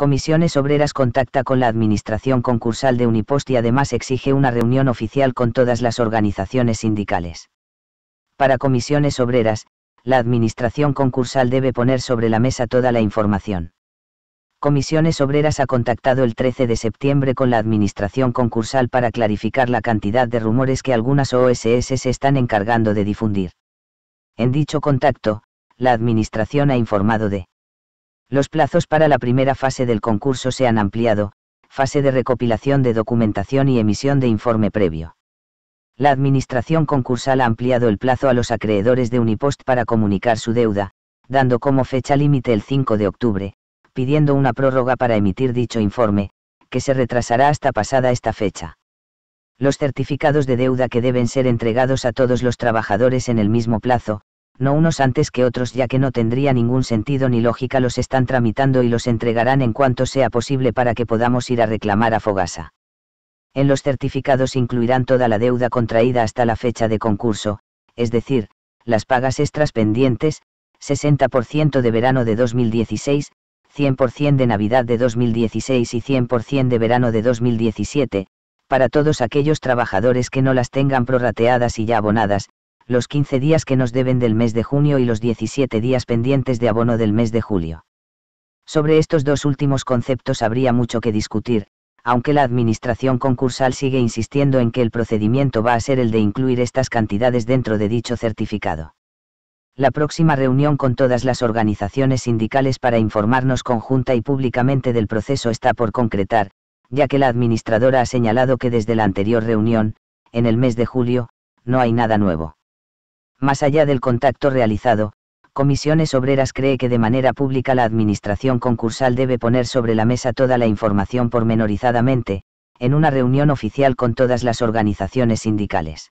Comisiones Obreras contacta con la administración concursal de Unipost y además exige una reunión oficial con todas las organizaciones sindicales. Para Comisiones Obreras, la administración concursal debe poner sobre la mesa toda la información. Comisiones Obreras ha contactado el 13 de septiembre con la administración concursal para clarificar la cantidad de rumores que algunas OSS se están encargando de difundir. En dicho contacto, la administración ha informado de los plazos para la primera fase del concurso se han ampliado, fase de recopilación de documentación y emisión de informe previo. La Administración concursal ha ampliado el plazo a los acreedores de Unipost para comunicar su deuda, dando como fecha límite el 5 de octubre, pidiendo una prórroga para emitir dicho informe, que se retrasará hasta pasada esta fecha. Los certificados de deuda que deben ser entregados a todos los trabajadores en el mismo plazo, no unos antes que otros ya que no tendría ningún sentido ni lógica los están tramitando y los entregarán en cuanto sea posible para que podamos ir a reclamar a Fogasa. En los certificados incluirán toda la deuda contraída hasta la fecha de concurso, es decir, las pagas extras pendientes, 60% de verano de 2016, 100% de Navidad de 2016 y 100% de verano de 2017, para todos aquellos trabajadores que no las tengan prorrateadas y ya abonadas, los 15 días que nos deben del mes de junio y los 17 días pendientes de abono del mes de julio. Sobre estos dos últimos conceptos habría mucho que discutir, aunque la Administración concursal sigue insistiendo en que el procedimiento va a ser el de incluir estas cantidades dentro de dicho certificado. La próxima reunión con todas las organizaciones sindicales para informarnos conjunta y públicamente del proceso está por concretar, ya que la administradora ha señalado que desde la anterior reunión, en el mes de julio, no hay nada nuevo. Más allá del contacto realizado, Comisiones Obreras cree que de manera pública la Administración concursal debe poner sobre la mesa toda la información pormenorizadamente, en una reunión oficial con todas las organizaciones sindicales.